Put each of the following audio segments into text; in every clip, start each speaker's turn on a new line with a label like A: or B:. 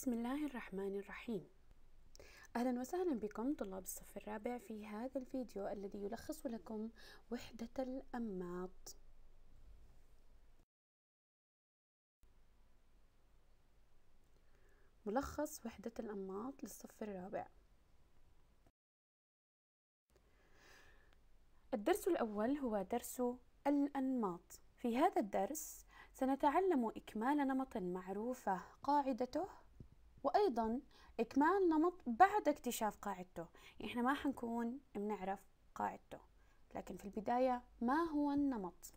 A: بسم الله الرحمن الرحيم أهلا وسهلا بكم طلاب الصف الرابع في هذا الفيديو الذي يلخص لكم وحدة الأنماط ملخص وحدة الأنماط للصف الرابع الدرس الأول هو درس الأنماط في هذا الدرس سنتعلم إكمال نمط معروفة قاعدته وأيضا إكمال نمط بعد اكتشاف قاعدته يعني إحنا ما حنكون بنعرف قاعدته لكن في البداية ما هو النمط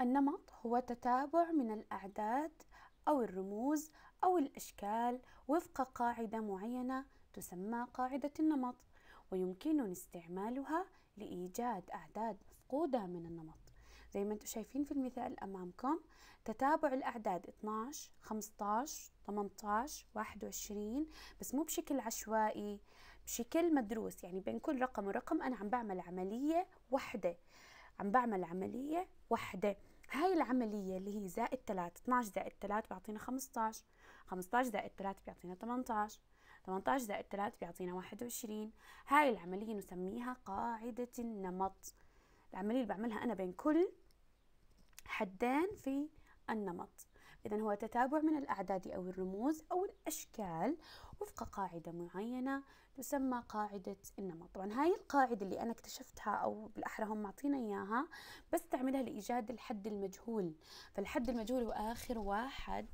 A: النمط هو تتابع من الأعداد أو الرموز أو الأشكال وفق قاعدة معينة تسمى قاعدة النمط ويمكننا استعمالها لإيجاد أعداد مفقودة من النمط زي ما انتم شايفين في المثال أمامكم تتابع الأعداد 12 15 18 21 بس مو بشكل عشوائي بشكل مدروس يعني بين كل رقم ورقم أنا عم بعمل عملية واحدة عم بعمل عملية واحدة هاي العملية اللي هي زائد 3 12 زائد 3 بيعطينا 15 15 زائد 3 بيعطينا 18 18 زائد 3 بيعطينا 21 هاي العملية نسميها قاعدة النمط العملية اللي بعملها أنا بين كل حدين في النمط إذا هو تتابع من الأعداد أو الرموز أو الأشكال وفق قاعدة معينة تسمى قاعدة النمط طبعا هاي القاعدة اللي أنا اكتشفتها أو بالأحرى هم معطينا إياها بس تعملها لإيجاد الحد المجهول فالحد المجهول هو آخر واحد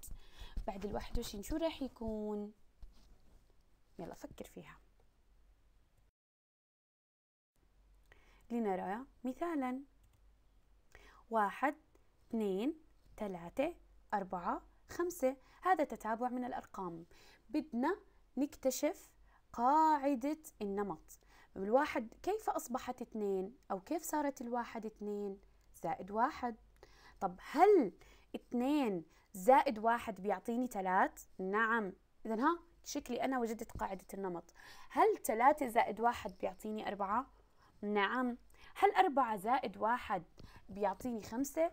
A: بعد الواحد وعشرين شو راح يكون يلا فكر فيها لنرى مثالا واحد اثنين ثلاثة أربعة خمسة هذا تتابع من الأرقام بدنا نكتشف قاعدة النمط الواحد كيف أصبحت اثنين أو كيف صارت الواحد اثنين زائد واحد طب هل اثنين زائد واحد بيعطيني ثلاث نعم إذا ها شكلي أنا وجدت قاعدة النمط هل ثلاثة زائد واحد بيعطيني أربعة نعم هل أربعة زائد واحد بيعطيني خمسة؟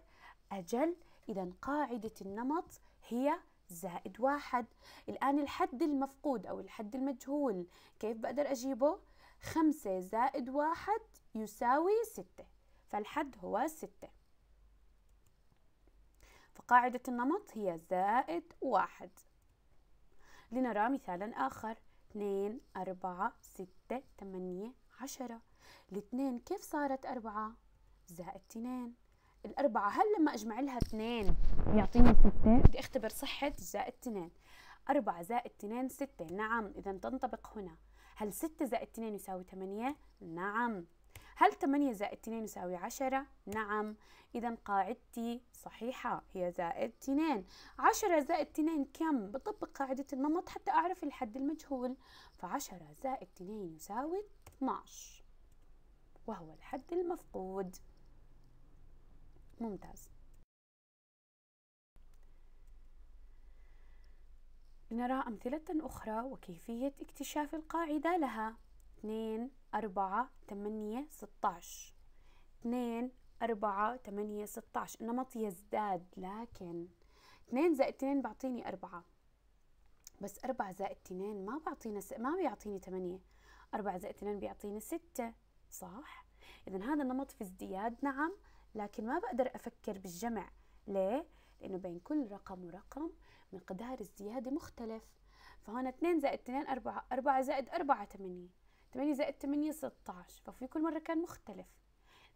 A: أجل إذا قاعدة النمط هي زائد واحد الآن الحد المفقود أو الحد المجهول كيف بقدر أجيبه؟ خمسة زائد واحد يساوي ستة فالحد هو ستة فقاعدة النمط هي زائد واحد لنرى مثالا آخر اثنين أربعة ستة ثمانية عشرة الاثنين كيف صارت أربعة زائد اثنين الأربعة هل لما أجمع لها اثنين يعطيني ستة بدي أختبر صحة زائد اثنين أربعة زائد اثنين ستة نعم إذا تنطبق هنا هل ستة زائد اثنين يساوي ثمانية نعم هل 8 زائد 2 يساوي 10؟ نعم إذا قاعدتي صحيحة هي زائد 2 10 زائد 2 كم؟ بطبق قاعدة النمط حتى أعرف الحد المجهول فعشرة 10 زائد 2 يساوي 12 وهو الحد المفقود ممتاز لنرى أمثلة أخرى وكيفية اكتشاف القاعدة لها 2 4 8 16 2 4 8 16 النمط يزداد لكن 2 زائد 2 بعطيني 4 بس 4 زائد 2 ما بعطينا س... ما بيعطيني 8 4 زائد 2 بيعطيني 6 صح؟ إذا هذا النمط في ازدياد نعم لكن ما بقدر أفكر بالجمع ليه؟ لأنه بين كل رقم ورقم مقدار الزيادة مختلف فهنا 2 زائد 2 4 4 زائد 4 8 8 زائد 8 16 ففي كل مرة كان مختلف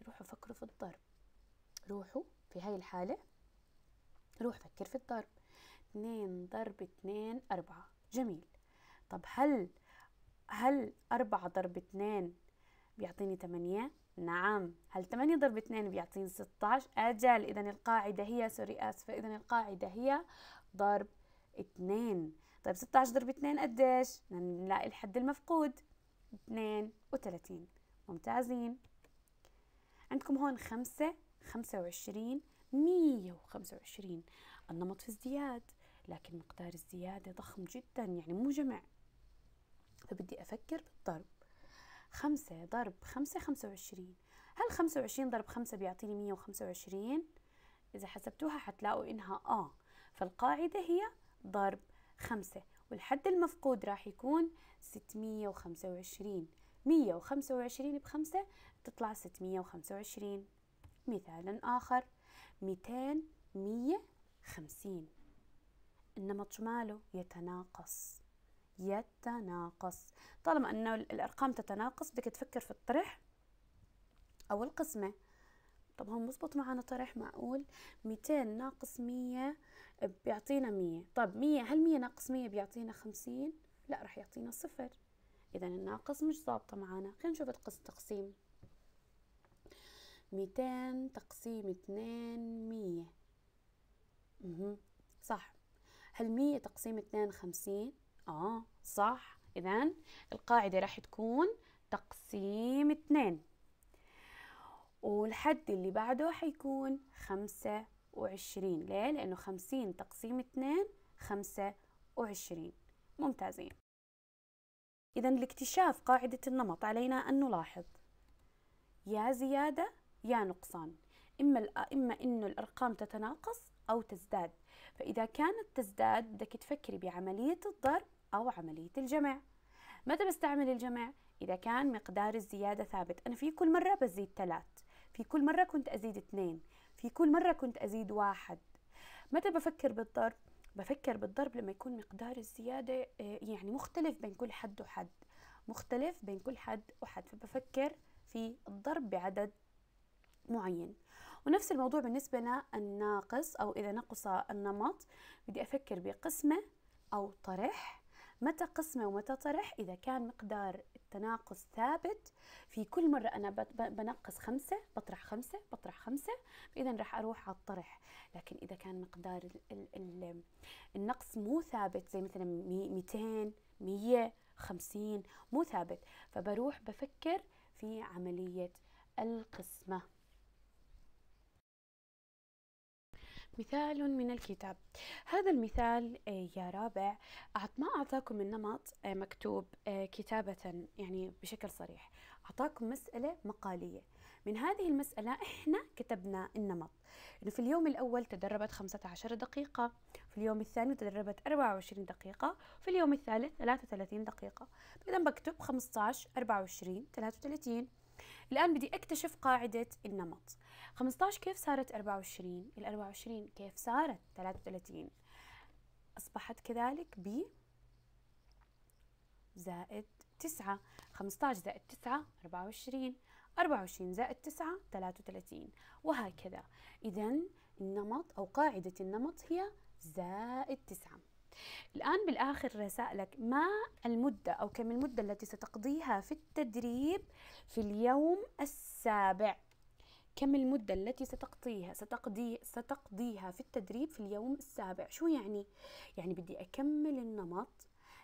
A: روحوا فكروا في الضرب روحوا في هاي الحالة روح فكر في الضرب 2 ضرب 2 4 جميل طب هل هل أربعة ضرب اتنين بيعطيني تمانية؟ نعم هل 8 ضرب 2 بيعطيني 16 أجل إذا القاعدة هي سوري آسفة إذا القاعدة هي ضرب 2 طيب 16 ضرب 2 قديش نلاقي الحد المفقود 32 ممتازين عندكم هون 5 25 125 النمط في ازدياد لكن مقدار الزيادة ضخم جدا يعني مو جمع فبدي أفكر بالضرب خمسة ضرب خمسة خمسة وعشرين هل خمسة وعشرين ضرب خمسة بيعطيني مية وخمسة وعشرين إذا حسبتوها حتلاقوا إنها آه فالقاعدة هي ضرب خمسة والحد المفقود راح يكون ستمية وخمسة وعشرين مية وخمسة وعشرين بخمسة تطلع ستمية وخمسة وعشرين مثال آخر ميتين مية خمسين النمط شماله يتناقص يتناقص طالما أنه الأرقام تتناقص بدك تفكر في الطرح أو القسمة طب هون مزبط معنا طرح معقول 200 ناقص 100 بيعطينا 100 طب 100 هل 100 ناقص 100 بيعطينا 50 لا رح يعطينا صفر إذا الناقص مش ضابطة معنا خلينا نشوف التقسيم 200 تقسيم 2 100 صح هل 100 تقسيم 2 50 آه صح إذا القاعدة راح تكون تقسيم اتنين والحد اللي بعده حيكون خمسة وعشرين ليه؟ لأنه خمسين تقسيم اتنين خمسة وعشرين ممتازين إذا لاكتشاف قاعدة النمط علينا أن نلاحظ يا زيادة يا نقصان إما, إما أنه الأرقام تتناقص أو تزداد فإذا كانت تزداد بدك تفكري بعملية الضرب أو عملية الجمع متى بستعمل الجمع؟ إذا كان مقدار الزيادة ثابت أنا في كل مرة بزيد ثلاث في كل مرة كنت أزيد اثنين في كل مرة كنت أزيد واحد متى بفكر بالضرب؟ بفكر بالضرب لما يكون مقدار الزيادة آه، يعني مختلف بين كل حد وحد مختلف بين كل حد وحد فبفكر في الضرب بعدد معين ونفس الموضوع بالنسبة للناقص أو إذا نقص النمط بدي أفكر بقسمة أو طرح متى قسمة ومتى طرح إذا كان مقدار التناقص ثابت في كل مرة أنا بنقص خمسة بطرح خمسة بطرح خمسة إذا راح أروح على الطرح لكن إذا كان مقدار ال ال النقص مو ثابت زي مثلا 200 100 50 مو ثابت فبروح بفكر في عملية القسمة مثال من الكتاب هذا المثال آه، يا رابع ما أعطاكم النمط آه، مكتوب آه، كتابة يعني بشكل صريح أعطاكم مسألة مقالية من هذه المسألة إحنا كتبنا النمط إنه في اليوم الأول تدربت 15 دقيقة في اليوم الثاني تدربت 24 دقيقة في اليوم الثالث 33 دقيقة إذا بكتب 15 24 33 الآن بدي أكتشف قاعدة النمط 15 كيف صارت 24 ال 24 كيف صارت 33 أصبحت كذلك ب زائد 9 15 زائد 9 24 24 زائد 9 33 وهكذا إذا النمط أو قاعدة النمط هي زائد 9 الآن بالآخر رسائلك ما المدة أو كم المدة التي ستقضيها في التدريب في اليوم السابع كم المدة التي ستقضيها ستقضي ستقضيها في التدريب في اليوم السابع شو يعني؟ يعني بدي أكمل النمط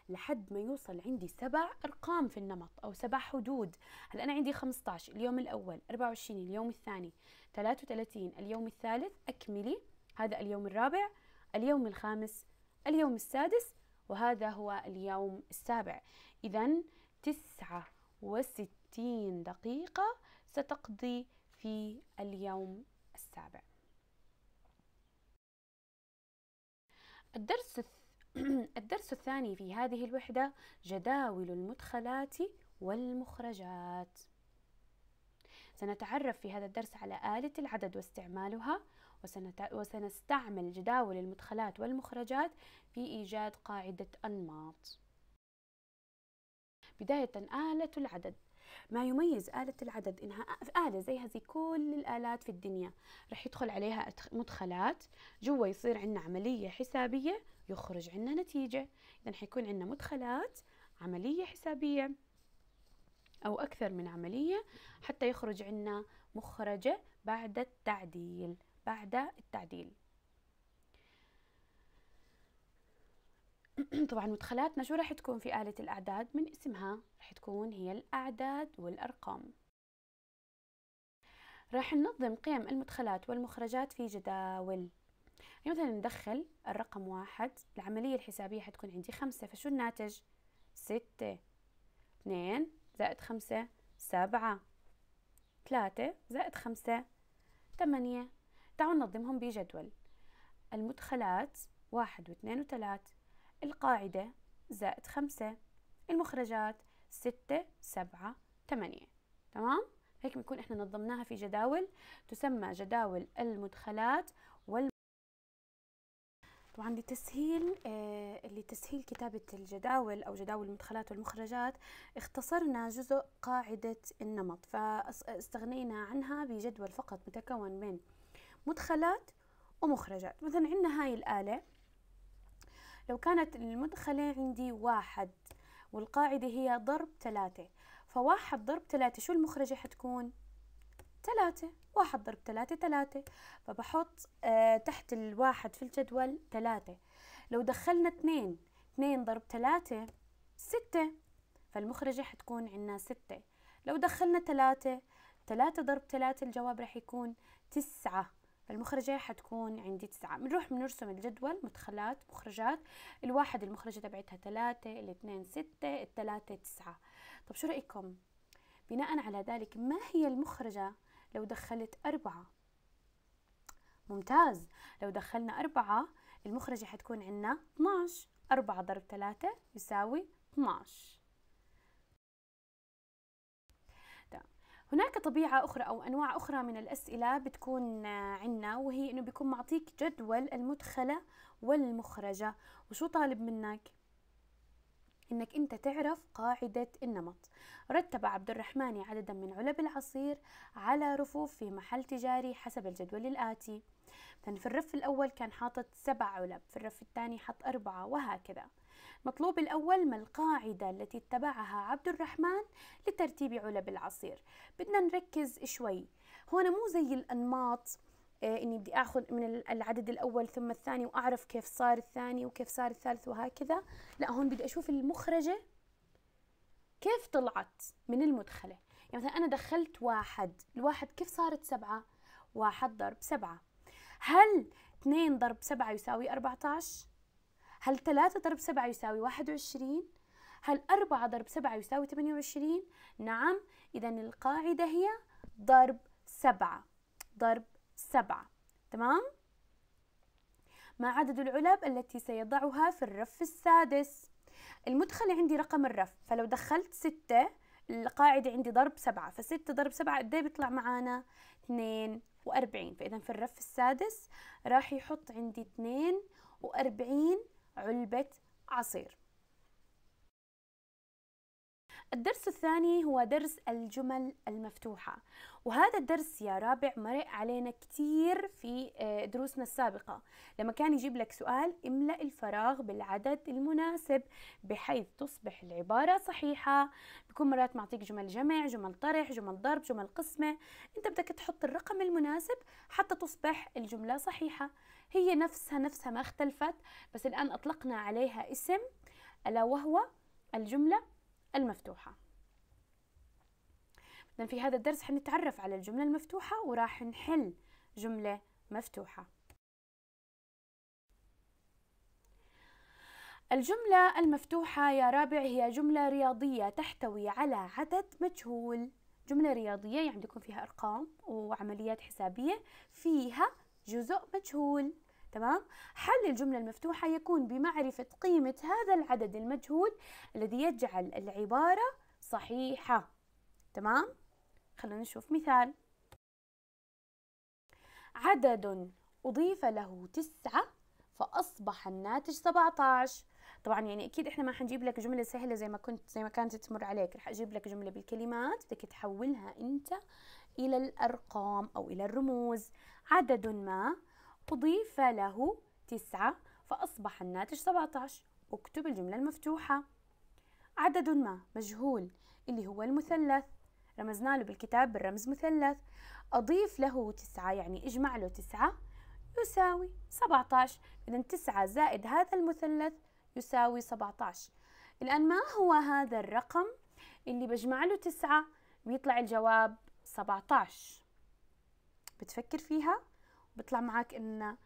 A: لحد ما يوصل عندي سبع أرقام في النمط أو سبع حدود هلا أنا عندي 15 اليوم الأول 24 اليوم الثاني 33 اليوم الثالث أكملي هذا اليوم الرابع اليوم الخامس اليوم السادس وهذا هو اليوم السابع إذا تسعة وستين دقيقة ستقضي في اليوم السابع الدرس الدرس الثاني في هذه الوحدة جداول المدخلات والمخرجات سنتعرف في هذا الدرس على آلة العدد واستعمالها وسنت... وسنستعمل جداول المدخلات والمخرجات في إيجاد قاعدة أنماط بداية آلة العدد ما يميز آلة العدد إنها آلة زيها زي كل الآلات في الدنيا رح يدخل عليها مدخلات جوا يصير عندنا عملية حسابية يخرج عندنا نتيجة إذا حيكون عندنا مدخلات عملية حسابية أو أكثر من عملية حتى يخرج عندنا مخرجة بعد التعديل بعد التعديل طبعا مدخلاتنا شو راح تكون في آلة الأعداد من اسمها راح تكون هي الأعداد والأرقام راح ننظم قيم المدخلات والمخرجات في جداول يعني مثلا ندخل الرقم واحد العملية الحسابية حتكون عندي خمسة فشو الناتج؟ ستة اثنين زائد خمسة سبعة ثلاثة زائد خمسة ثمانية تعالوا ننظمهم بجدول المدخلات واحد واثنين وثلاث القاعدة زائد خمسة المخرجات ستة سبعة ثمانية تمام؟ هيك بنكون احنا نظمناها في جداول تسمى جداول المدخلات وال طبعا لتسهيل آه لتسهيل كتابة الجداول أو جداول المدخلات والمخرجات اختصرنا جزء قاعدة النمط فاستغنينا عنها بجدول فقط متكون من مدخلات ومخرجات مثلا عندنا هاي الآلة لو كانت المدخلة عندي واحد والقاعدة هي ضرب ثلاثة فواحد ضرب ثلاثة شو المخرجة حتكون؟ ثلاثة واحد ضرب ثلاثة ثلاثة فبحط آه تحت الواحد في الجدول ثلاثة لو دخلنا اثنين اثنين ضرب ثلاثة ستة فالمخرجة حتكون عنا ستة لو دخلنا ثلاثة ثلاثة ضرب ثلاثة الجواب رح يكون تسعة المخرجة حتكون عندي تسعة بنروح بنرسم الجدول مدخلات مخرجات الواحد المخرجة تبعتها ثلاثة الاثنين ستة الثلاثة تسعة طب شو رأيكم بناء على ذلك ما هي المخرجة لو دخلت أربعة ممتاز لو دخلنا أربعة المخرجة حتكون عندنا 12 أربعة ضرب ثلاثة يساوي 12 هناك طبيعة أخرى أو أنواع أخرى من الأسئلة بتكون آه، عنا وهي إنه بيكون معطيك جدول المدخلة والمخرجة وشو طالب منك؟ إنك أنت تعرف قاعدة النمط رتب عبد الرحمن عددا من علب العصير على رفوف في محل تجاري حسب الجدول الآتي مثلا في الرف الأول كان حاطط سبع علب في الرف الثاني حط أربعة وهكذا مطلوب الأول ما القاعدة التي اتبعها عبد الرحمن لترتيب علب العصير بدنا نركز شوي هون مو زي الأنماط آه، اني بدي اخذ من العدد الاول ثم الثاني واعرف كيف صار الثاني وكيف صار الثالث وهكذا لا هون بدي اشوف المخرجه كيف طلعت من المدخله يعني مثلا انا دخلت واحد الواحد كيف صارت سبعة واحد ضرب سبعة هل اثنين ضرب سبعة يساوي 14 هل 3 ضرب 7 يساوي 21 هل 4 ضرب 7 يساوي 28 نعم إذا القاعدة هي ضرب 7 ضرب 7 تمام ما عدد العلب التي سيضعها في الرف السادس المدخل عندي رقم الرف فلو دخلت 6 القاعدة عندي ضرب 7 فستة 6 ضرب 7 قد إيه بيطلع معانا 42 فإذا في الرف السادس راح يحط عندي 42 علبة عصير الدرس الثاني هو درس الجمل المفتوحة وهذا الدرس يا رابع مرق علينا كتير في آه، دروسنا السابقة لما كان يجيب لك سؤال املأ الفراغ بالعدد المناسب بحيث تصبح العبارة صحيحة بكون مرات معطيك جمل جمع جمل طرح جمل ضرب جمل قسمة انت بدك تحط الرقم المناسب حتى تصبح الجملة صحيحة هي نفسها نفسها ما اختلفت بس الآن أطلقنا عليها اسم ألا وهو الجملة المفتوحة لأن في هذا الدرس حنتعرف على الجملة المفتوحة وراح نحل جملة مفتوحة الجملة المفتوحة يا رابع هي جملة رياضية تحتوي على عدد مجهول جملة رياضية يعني يكون فيها أرقام وعمليات حسابية فيها جزء مجهول تمام حل الجملة المفتوحة يكون بمعرفة قيمة هذا العدد المجهول الذي يجعل العبارة صحيحة تمام خلونا نشوف مثال عدد أضيف له تسعة فأصبح الناتج 17 طبعا يعني أكيد إحنا ما حنجيب لك جملة سهلة زي ما كنت زي ما كانت تمر عليك رح أجيب لك جملة بالكلمات بدك تحولها أنت إلى الأرقام أو إلى الرموز عدد ما أضيف له تسعة فأصبح الناتج 17 أكتب الجملة المفتوحة عدد ما مجهول اللي هو المثلث رمزنا له بالكتاب بالرمز مثلث أضيف له تسعة يعني اجمع له تسعة يساوي 17 إذا تسعة زائد هذا المثلث يساوي 17 الآن ما هو هذا الرقم اللي بجمع له تسعة بيطلع الجواب 17 بتفكر فيها؟ بطلع معك ان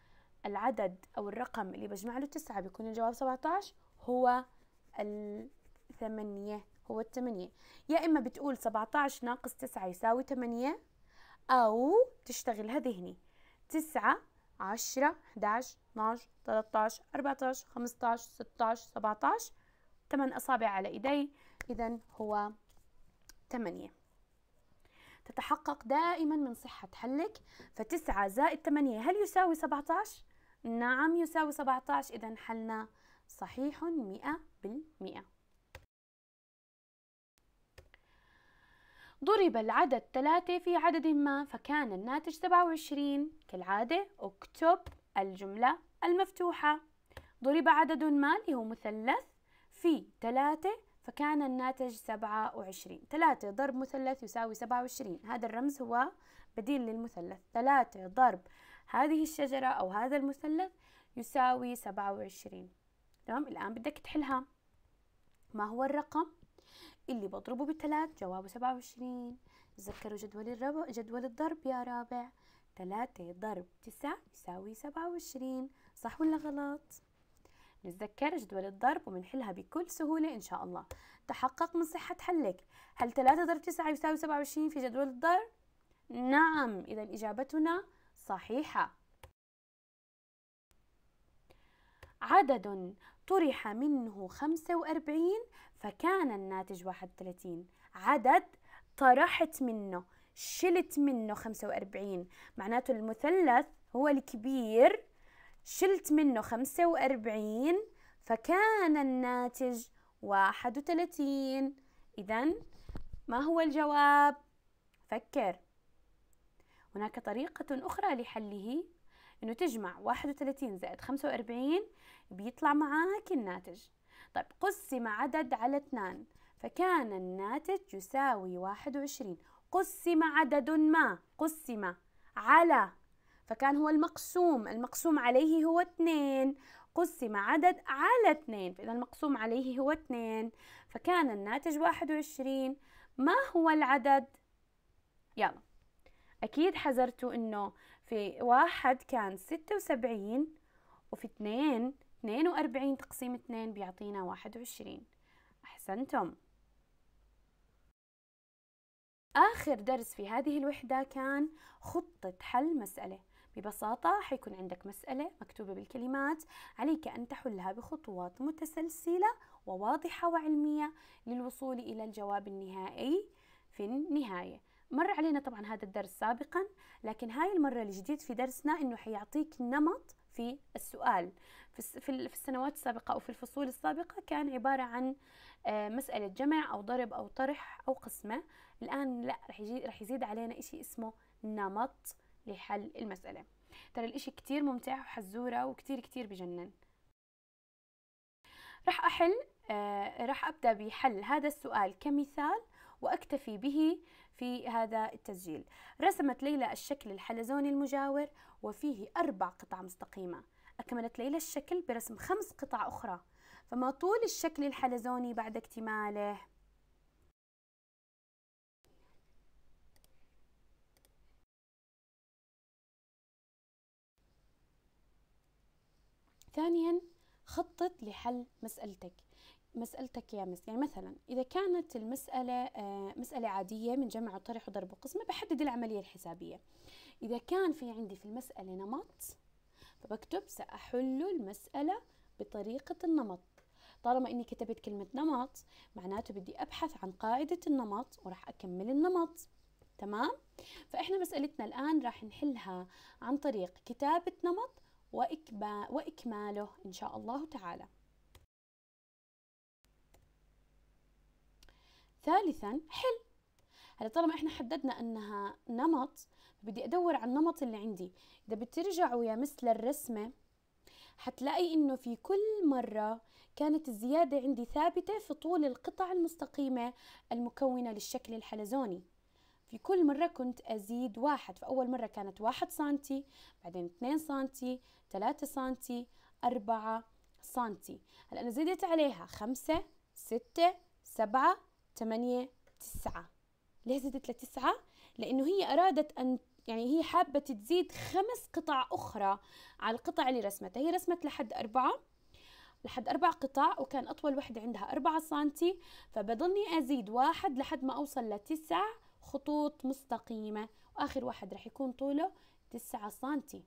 A: العدد او الرقم اللي بجمع له تسعة بيكون الجواب 17 هو الثمانية هو الثمانية يا اما بتقول 17 ناقص تسعة يساوي ثمانية او تشتغلها ذهني تسعة عشرة 11 12 13 14 15 16 17 ثمان اصابع على ايدي اذا هو ثمانية تتحقق دائما من صحة حلك فتسعة زائد ثمانية هل يساوي سبعة عشر؟ نعم يساوي سبعة عشر إذا حلنا صحيح مئة بالمئة ضرب العدد ثلاثة في عدد ما فكان الناتج 27 كالعادة اكتب الجملة المفتوحة ضرب عدد ما اللي هو مثلث في ثلاثة فكان الناتج سبعة وعشرين ثلاثة ضرب مثلث يساوي سبعة وعشرين هذا الرمز هو بديل للمثلث ثلاثة ضرب هذه الشجرة أو هذا المثلث يساوي سبعة وعشرين تمام الآن بدك تحلها ما هو الرقم اللي بضربه بثلاث جوابه سبعة وعشرين تذكروا جدول الرب... جدول الضرب يا رابع ثلاثة ضرب تسعة يساوي سبعة وعشرين صح ولا غلط؟ نتذكر جدول الضرب وبنحلها بكل سهولة إن شاء الله تحقق من صحة حلك هل 3 ضرب 9 يساوي 27 في جدول الضرب؟ نعم إذا إجابتنا صحيحة عدد طرح منه 45 فكان الناتج 31 عدد طرحت منه شلت منه 45 معناته المثلث هو الكبير شلت منه خمسة وأربعين فكان الناتج واحد وثلاثين إذا ما هو الجواب؟ فكر هناك طريقة أخرى لحله إنه تجمع واحد وثلاثين زائد خمسة وأربعين بيطلع معاك الناتج طيب قسم عدد على اثنان فكان الناتج يساوي واحد وعشرين قسم عدد ما قسم على فكان هو المقسوم المقسوم عليه هو اثنين قسم عدد على اثنين فإذا المقسوم عليه هو اثنين فكان الناتج واحد وعشرين ما هو العدد؟ يلا أكيد حذرتوا إنه في واحد كان ستة وسبعين وفي اثنين اثنين وأربعين تقسيم اثنين بيعطينا واحد وعشرين أحسنتم آخر درس في هذه الوحدة كان خطة حل مسألة ببساطة حيكون عندك مسألة مكتوبة بالكلمات عليك أن تحلها بخطوات متسلسلة وواضحة وعلمية للوصول إلى الجواب النهائي في النهاية مر علينا طبعا هذا الدرس سابقا لكن هاي المرة الجديد في درسنا أنه حيعطيك نمط في السؤال في السنوات السابقة أو في الفصول السابقة كان عبارة عن آه، مسألة جمع أو ضرب أو طرح أو قسمة الآن لا رح, يزيد علينا إشي اسمه نمط لحل المسألة ترى الإشي كتير ممتع وحزورة وكتير كتير بجنن رح أحل آه رح أبدأ بحل هذا السؤال كمثال وأكتفي به في هذا التسجيل رسمت ليلى الشكل الحلزوني المجاور وفيه أربع قطع مستقيمة أكملت ليلى الشكل برسم خمس قطع أخرى فما طول الشكل الحلزوني بعد اكتماله ثانيا خطط لحل مسألتك مسألتك يا مس يعني مثلا إذا كانت المسألة آه، مسألة عادية من جمع وطرح وضرب وقسمة بحدد العملية الحسابية إذا كان في عندي في المسألة نمط فبكتب سأحل المسألة بطريقة النمط طالما إني كتبت كلمة نمط معناته بدي أبحث عن قاعدة النمط وراح أكمل النمط تمام؟ فإحنا مسألتنا الآن راح نحلها عن طريق كتابة نمط وإكماله إن شاء الله تعالى ثالثا حل هلا طالما احنا حددنا انها نمط بدي ادور على النمط اللي عندي اذا بترجعوا يا مثل الرسمه حتلاقي انه في كل مره كانت الزياده عندي ثابته في طول القطع المستقيمه المكونه للشكل الحلزوني في كل مرة كنت أزيد واحد فأول مرة كانت واحد سانتي بعدين اثنين سانتي ثلاثة سانتي أربعة سانتي هلا أنا زدت عليها خمسة ستة سبعة ثمانية تسعة ليه زدت لتسعة؟ لأنه هي أرادت أن يعني هي حابة تزيد خمس قطع أخرى على القطع اللي رسمتها هي رسمت لحد أربعة لحد أربع قطع وكان أطول وحدة عندها أربعة سانتي فبضلني أزيد واحد لحد ما أوصل لتسع خطوط مستقيمة وآخر واحد راح يكون طوله 9 سنتي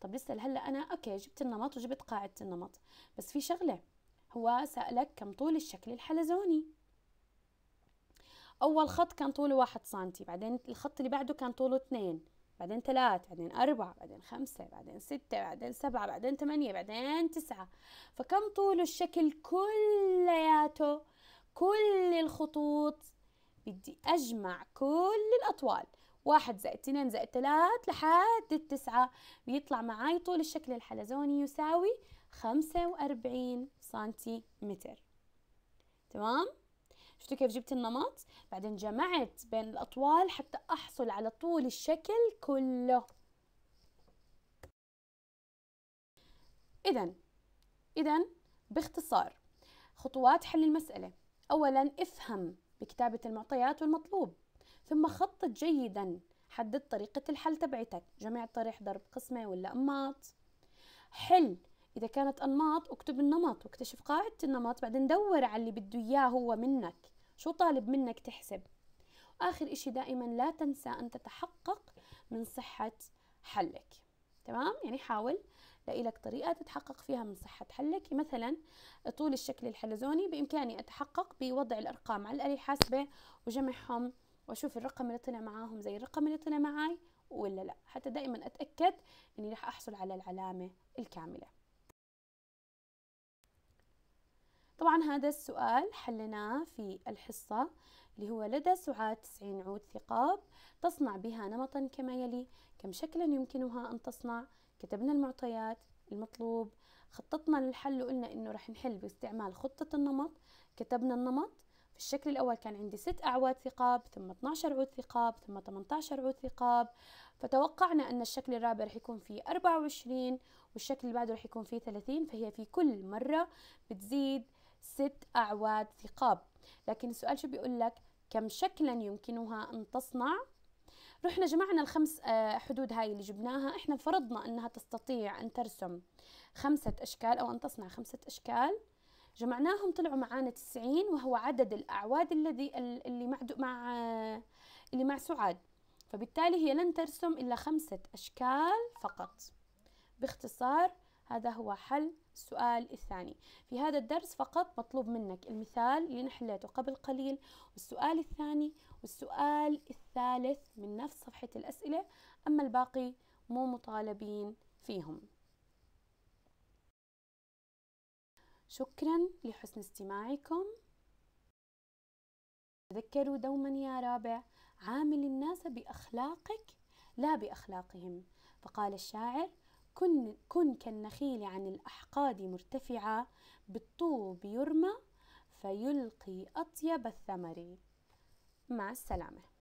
A: طب لسه هلا أنا أوكي جبت النمط وجبت قاعدة النمط بس في شغلة هو سألك كم طول الشكل الحلزوني أول خط كان طوله واحد سنتي بعدين الخط اللي بعده كان طوله اثنين بعدين ثلاث بعدين أربعة بعدين خمسة بعدين ستة بعدين سبعة بعدين ثمانية بعدين تسعة فكم طول الشكل كلياته كل الخطوط بدي أجمع كل الأطوال واحد زائد اثنين زائد ثلاث لحد التسعة بيطلع معاي طول الشكل الحلزوني يساوي خمسة وأربعين سنتيمتر تمام؟ شفتوا كيف جبت النمط؟ بعدين جمعت بين الأطوال حتى أحصل على طول الشكل كله إذا إذا باختصار خطوات حل المسألة أولا افهم بكتابة المعطيات والمطلوب ثم خطط جيدا حدد طريقة الحل تبعتك جمع طرح ضرب قسمة ولا أنماط حل إذا كانت أنماط اكتب النمط واكتشف قاعدة النمط بعدين دور على اللي بده إياه هو منك شو طالب منك تحسب وآخر إشي دائما لا تنسى أن تتحقق من صحة حلك تمام يعني حاول لإلك طريقة تتحقق فيها من صحة حلك مثلا طول الشكل الحلزوني بإمكاني أتحقق بوضع الأرقام على الآلة الحاسبة وجمعهم وأشوف الرقم اللي طلع معاهم زي الرقم اللي طلع معاي ولا لا حتى دائما أتأكد أني رح أحصل على العلامة الكاملة طبعا هذا السؤال حلناه في الحصة اللي هو لدى سعاد 90 عود ثقاب تصنع بها نمطا كما يلي كم شكلا يمكنها أن تصنع كتبنا المعطيات المطلوب خططنا للحل وقلنا انه رح نحل باستعمال خطة النمط كتبنا النمط في الشكل الأول كان عندي ست أعواد ثقاب ثم 12 عود ثقاب ثم 18 عود ثقاب فتوقعنا أن الشكل الرابع رح يكون فيه 24 والشكل اللي بعده رح يكون فيه 30 فهي في كل مرة بتزيد ست أعواد ثقاب لكن السؤال شو بيقول لك كم شكلا يمكنها أن تصنع رحنا جمعنا الخمس آه، حدود هاي اللي جبناها احنا فرضنا انها تستطيع ان ترسم خمسة اشكال او ان تصنع خمسة اشكال جمعناهم طلعوا معانا 90 وهو عدد الاعواد الذي اللي مع مع اللي مع سعاد فبالتالي هي لن ترسم الا خمسة اشكال فقط باختصار هذا هو حل السؤال الثاني في هذا الدرس فقط مطلوب منك المثال اللي نحليته قبل قليل والسؤال الثاني والسؤال الثالث من نفس صفحة الأسئلة أما الباقي مو مطالبين فيهم شكرا لحسن استماعكم تذكروا دوما يا رابع عامل الناس بأخلاقك لا بأخلاقهم فقال الشاعر كن, كن كالنخيل عن الأحقاد مرتفعة بالطوب يرمى فيلقي أطيب الثمر مع السلامة